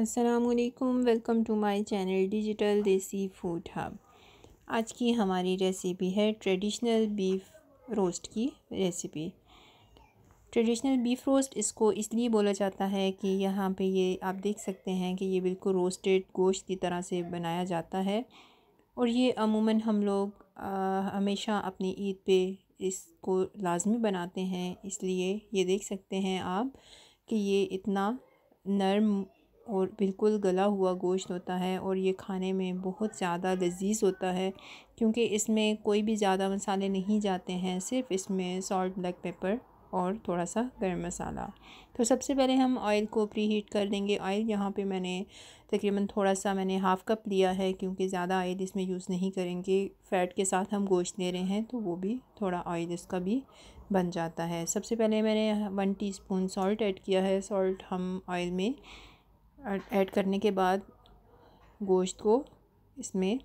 असलकुम welcome to my channel digital desi food hub आज की हमारी रेसिपी है ट्रेडिशनल बीफ रोस्ट की रेसिपी ट्रेडिशनल बीफ रोस्ट इसको इसलिए बोला जाता है कि यहाँ पे ये आप देख सकते हैं कि ये बिल्कुल रोस्टेड गोश्त की तरह से बनाया जाता है और ये अमूमन हम लोग आ, हमेशा अपनी ईद पे इसको लाजमी बनाते हैं इसलिए ये देख सकते हैं आप कि ये इतना नर्म और बिल्कुल गला हुआ गोश्त होता है और ये खाने में बहुत ज़्यादा लजीज होता है क्योंकि इसमें कोई भी ज़्यादा मसाले नहीं जाते हैं सिर्फ इसमें सॉल्ट ब्लैक पेपर और थोड़ा सा गर्म मसाला तो सबसे पहले हम ऑयल को प्री हीट कर देंगे ऑयल यहाँ पे मैंने तकरीबन थोड़ा सा मैंने हाफ़ कप लिया है क्योंकि ज़्यादा ऑयल इसमें यूज़ नहीं करेंगे फ़ैट के साथ हम गोश्त ले रहे हैं तो वो भी थोड़ा ऑयल इसका भी बन जाता है सबसे पहले मैंने वन टीस्पून सॉल्ट ऐड किया है सॉल्ट हम ऑयल में ऐड करने के बाद गोश्त को इसमें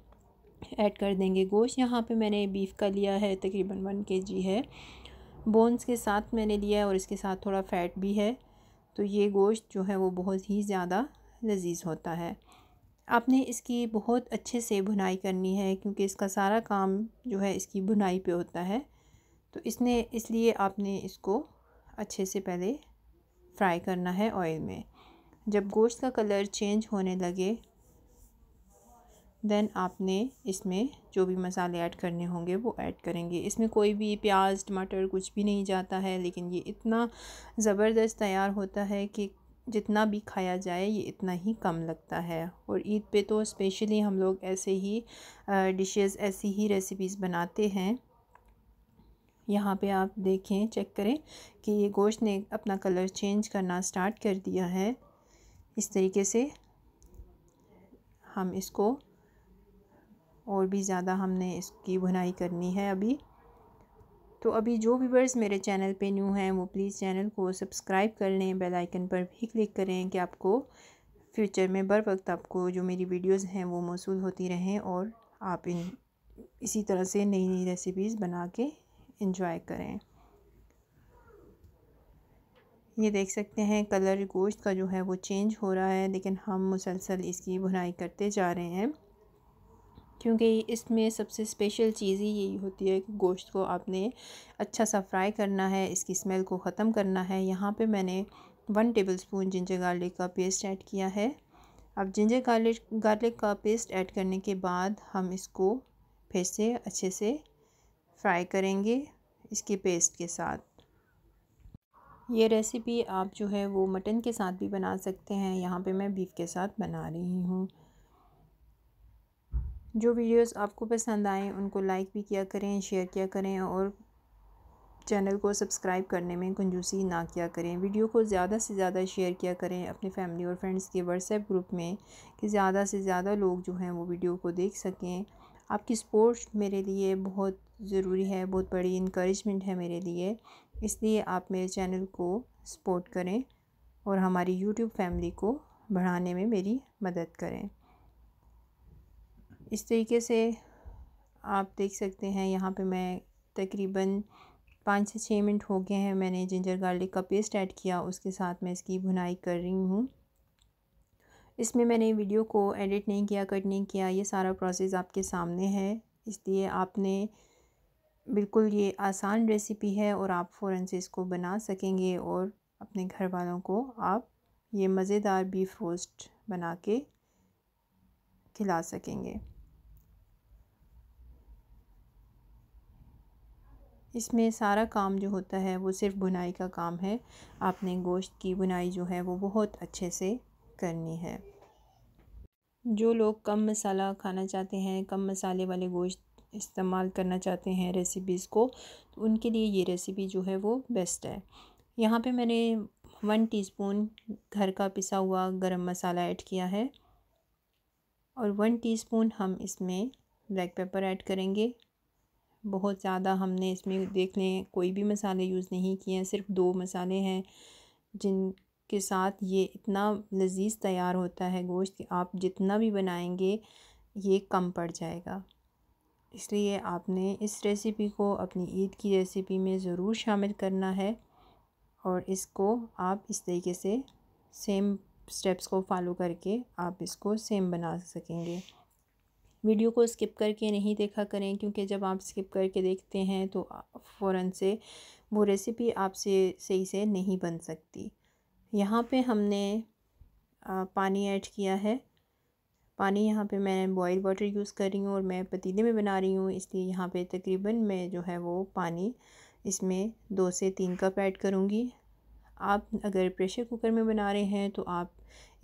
ऐड कर देंगे गोश्त यहाँ पे मैंने बीफ़ का लिया है तकरीबन वन के जी है बोन्स के साथ मैंने लिया है और इसके साथ थोड़ा फ़ैट भी है तो ये गोश्त जो है वो बहुत ही ज़्यादा लजीज़ होता है आपने इसकी बहुत अच्छे से भुनाई करनी है क्योंकि इसका सारा काम जो है इसकी भुनाई पे होता है तो इसने इसलिए आपने इसको अच्छे से पहले फ्राई करना है ऑयल में जब गोश्त का कलर चेंज होने लगे देन आपने इसमें जो भी मसाले ऐड करने होंगे वो ऐड करेंगे इसमें कोई भी प्याज टमाटर कुछ भी नहीं जाता है लेकिन ये इतना ज़बरदस्त तैयार होता है कि जितना भी खाया जाए ये इतना ही कम लगता है और ईद पे तो स्पेशली हम लोग ऐसे ही डिशेस ऐसी ही रेसिपीज़ बनाते हैं यहाँ पे आप देखें चेक करें कि ये गोश्त ने अपना कलर चेंज करना स्टार्ट कर दिया है इस तरीके से हम इसको और भी ज़्यादा हमने इसकी बुनाई करनी है अभी तो अभी जो व्यूवर्स मेरे चैनल पे न्यू हैं वो प्लीज़ चैनल को सब्सक्राइब कर लें बेल आइकन पर भी क्लिक करें कि आपको फ्यूचर में बर वक्त आपको जो मेरी वीडियोस हैं वो मौसू होती रहें और आप इन इसी तरह से नई नई रेसिपीज़ बना के इंजॉय करें ये देख सकते हैं कलर गोश्त का जो है वो चेंज हो रहा है लेकिन हम मुसलसल इसकी भुनाई करते जा रहे हैं क्योंकि इसमें सबसे स्पेशल चीज़ ही यही होती है कि गोश्त को आपने अच्छा सा फ्राई करना है इसकी स्मेल को ख़त्म करना है यहाँ पे मैंने one tablespoon ginger garlic का पेस्ट ऐड किया है अब जिंजर गार्लिक गार्लिक का पेस्ट ऐड करने के बाद हम इसको फिर से अच्छे से फ्राई करेंगे इसके पेस्ट के साथ ये रेसिपी आप जो है वो मटन के साथ भी बना सकते हैं यहाँ पे मैं बीफ के साथ बना रही हूँ जो वीडियोस आपको पसंद आएँ उनको लाइक भी किया करें शेयर किया करें और चैनल को सब्सक्राइब करने में कंजूसी ना किया करें वीडियो को ज़्यादा से ज़्यादा शेयर किया करें अपने फैमिली और फ्रेंड्स के व्हाट्सएप ग्रुप में कि ज़्यादा से ज़्यादा लोग जो हैं वो वीडियो को देख सकें आपकी सपोर्ट मेरे लिए बहुत ज़रूरी है बहुत बड़ी इनक्रेजमेंट है मेरे लिए इसलिए आप मेरे चैनल को सपोर्ट करें और हमारी यूट्यूब फैमिली को बढ़ाने में मेरी मदद करें इस तरीके से आप देख सकते हैं यहाँ पे मैं तकरीबन पाँच से छः मिनट हो गए हैं मैंने जिंजर गार्लिक का पेस्ट ऐड किया उसके साथ मैं इसकी भुनाई कर रही हूँ इसमें मैंने वीडियो को एडिट नहीं किया कट नहीं किया ये सारा प्रोसेस आपके सामने है इसलिए आपने बिल्कुल ये आसान रेसिपी है और आप फ़ौर से इसको बना सकेंगे और अपने घर वालों को आप ये मज़ेदार बीफ रोस्ट बना के खिला सकेंगे इसमें सारा काम जो होता है वो सिर्फ बुनाई का काम है आपने गोश्त की बुनाई जो है वो बहुत अच्छे से करनी है जो लोग कम मसाला खाना चाहते हैं कम मसाले वाले गोश्त इस्तेमाल करना चाहते हैं रेसिपीज़ को तो उनके लिए ये रेसिपी जो है वो बेस्ट है यहाँ पे मैंने वन टीस्पून घर का पिसा हुआ गरम मसाला ऐड किया है और वन टीस्पून हम इसमें ब्लैक पेपर ऐड करेंगे बहुत ज़्यादा हमने इसमें देख लें कोई भी मसाले यूज़ नहीं किए हैं सिर्फ दो मसाले हैं जिनके साथ ये इतना लजीज तैयार होता है गोश्त आप जितना भी बनाएंगे ये कम पड़ जाएगा इसलिए आपने इस रेसिपी को अपनी ईद की रेसिपी में ज़रूर शामिल करना है और इसको आप इस तरीके से सेम स्टेप्स को फॉलो करके आप इसको सेम बना सकेंगे वीडियो को स्किप करके नहीं देखा करें क्योंकि जब आप स्किप करके देखते हैं तो फ़ौर से वो रेसिपी आपसे सही से नहीं बन सकती यहाँ पे हमने पानी ऐड किया है पानी यहाँ पे मैं बॉयल वाटर यूज़ कर रही हूँ और मैं पतीले में बना रही हूँ इसलिए यहाँ पे तकरीबन मैं जो है वो पानी इसमें दो से तीन कप ऐड करूँगी आप अगर प्रेशर कुकर में बना रहे हैं तो आप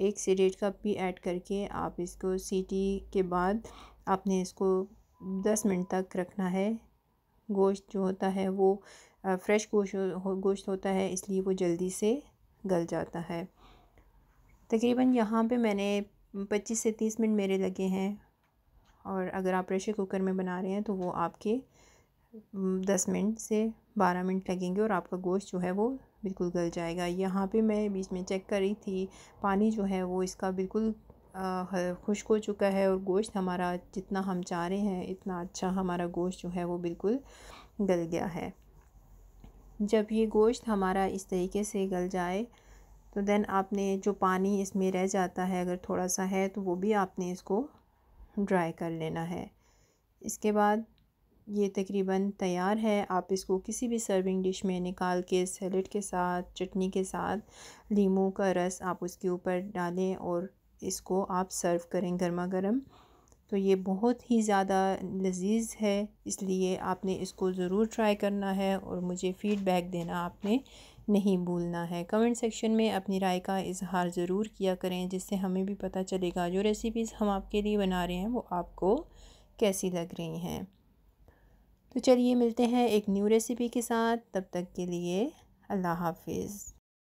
एक से डेढ़ कप भी ऐड करके आप इसको सीटी के बाद आपने इसको दस मिनट तक रखना है गोश्त जो होता है वो फ्रेश गोश गोश्त होता है इसलिए वो जल्दी से गल जाता है तकरीबन यहाँ पे मैंने पच्चीस से तीस मिनट मेरे लगे हैं और अगर आप प्रेशर कुकर में बना रहे हैं तो वो आपके दस मिनट से बारह मिनट लगेंगे और आपका गोश्त जो है वो बिल्कुल गल जाएगा यहाँ पे मैं बीच में चेक कर रही थी पानी जो है वो इसका बिल्कुल खुश्क हो चुका है और गोश्त हमारा जितना हम चाह रहे हैं इतना अच्छा हमारा गोश्त जो है वो बिल्कुल गल गया है जब ये गोश्त हमारा इस तरीके से गल जाए तो देन आपने जो पानी इसमें रह जाता है अगर थोड़ा सा है तो वो भी आपने इसको ड्राई कर लेना है इसके बाद ये तकरीबन तैयार है आप इसको किसी भी सर्विंग डिश में निकाल के सैलड के साथ चटनी के साथ लीमू का रस आप उसके ऊपर डालें और इसको आप सर्व करें गर्मा गर्म तो ये बहुत ही ज़्यादा लजीज है इसलिए आपने इसको ज़रूर ट्राई करना है और मुझे फ़ीडबैक देना आपने नहीं भूलना है कमेंट सेक्शन में अपनी राय का इजहार ज़रूर किया करें जिससे हमें भी पता चलेगा जो रेसिपीज़ हम आपके लिए बना रहे हैं वो आपको कैसी लग रही हैं तो चलिए मिलते हैं एक न्यू रेसिपी के साथ तब तक के लिए अल्लाह हाफिज़